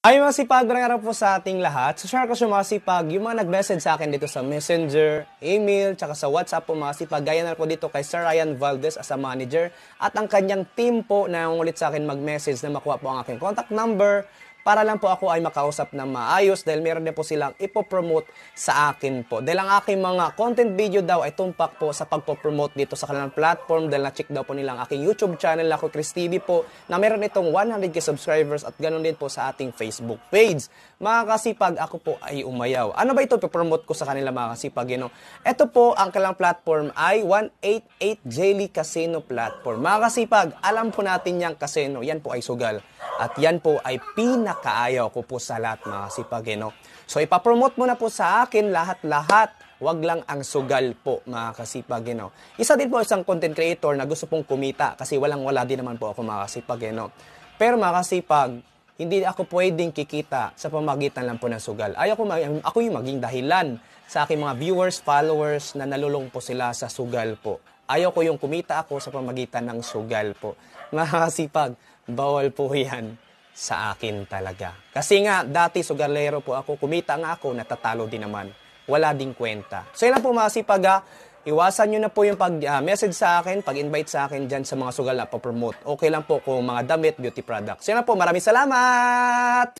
Ay mga sipag, magandang araw po sa ating lahat. So share ko sa mga sipag, yung mga nag-message sa akin dito sa Messenger, email, tsaka sa WhatsApp po mga sipag. Gaya na po dito kay Sir Ryan Valdez as a manager at ang kanyang team po na nangungulit sa akin mag-message na makuha po ang aking contact number, para lang po ako ay makausap na maayos dahil meron din po silang ipopromote sa akin po. Dahil ang aking mga content video daw ay tumpak po sa pagpopromote dito sa kanilang platform dahil na-check daw po nila ang aking YouTube channel ako Chris TV po na meron itong 100k subscribers at ganun din po sa ating Facebook page. Mga kasipag, ako po ay umayaw. Ano ba ito? Pipromote ko sa kanila mga kasipag. You know? Ito po ang kanilang platform ay 188 Jelly Casino Platform. Mga kasipag, alam po natin yung casino. Yan po ay sugal. At yan po ay pinakaayaw ko po sa lahat mga kasipag. Eh, no? So ipapromote mo na po sa akin lahat-lahat. Huwag lang ang sugal po mga kasipag. Isa din po isang content creator na gusto pong kumita kasi walang-wala din naman po ako mga kasipag. Pero mga kasipag, hindi ako pwedeng kikita sa pamagitan lang po ng sugal. Ayaw ko, ako yung maging dahilan sa aking mga viewers, followers na nalulong po sila sa sugal po. Ayaw ko yung kumita ako sa pamagitan ng sugal po. Makakasipag, bawal po yan sa akin talaga. Kasi nga, dati sugalero po ako, kumita nga ako, natatalo din naman. Wala ding kwenta. So yun lang po mga sipag ha iwasan nyo na po yung pag-message ah, uh, sa akin, pag-invite sa akin dyan sa mga sugal na po promote Okay lang po kung mga damit, beauty products. Yan na po, maraming salamat!